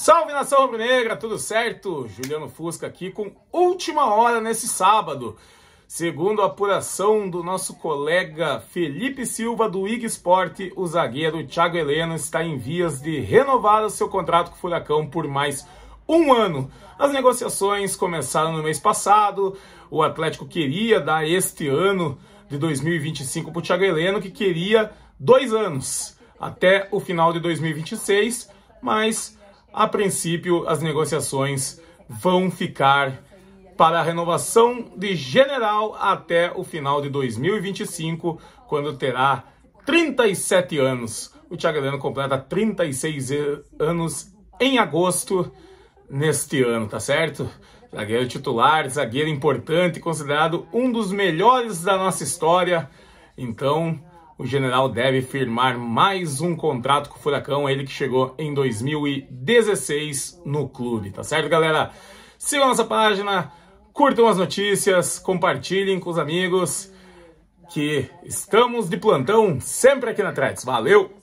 Salve nação rubro-negra, tudo certo? Juliano Fusca aqui com última hora nesse sábado. Segundo a apuração do nosso colega Felipe Silva do IG Sport, o zagueiro Thiago Heleno está em vias de renovar o seu contrato com o Furacão por mais um ano. As negociações começaram no mês passado, o Atlético queria dar este ano de 2025 para o Thiago Heleno, que queria dois anos, até o final de 2026, mas a princípio as negociações vão ficar para a renovação de general até o final de 2025, quando terá 37 anos. O Thiago Heleno completa 36 anos em agosto neste ano, tá certo? Zagueiro titular, zagueiro importante, considerado um dos melhores da nossa história. Então, o General deve firmar mais um contrato com o Furacão, ele que chegou em 2016 no clube, tá certo, galera? Sigam a nossa página, curtam as notícias, compartilhem com os amigos que estamos de plantão sempre aqui na Trets. Valeu!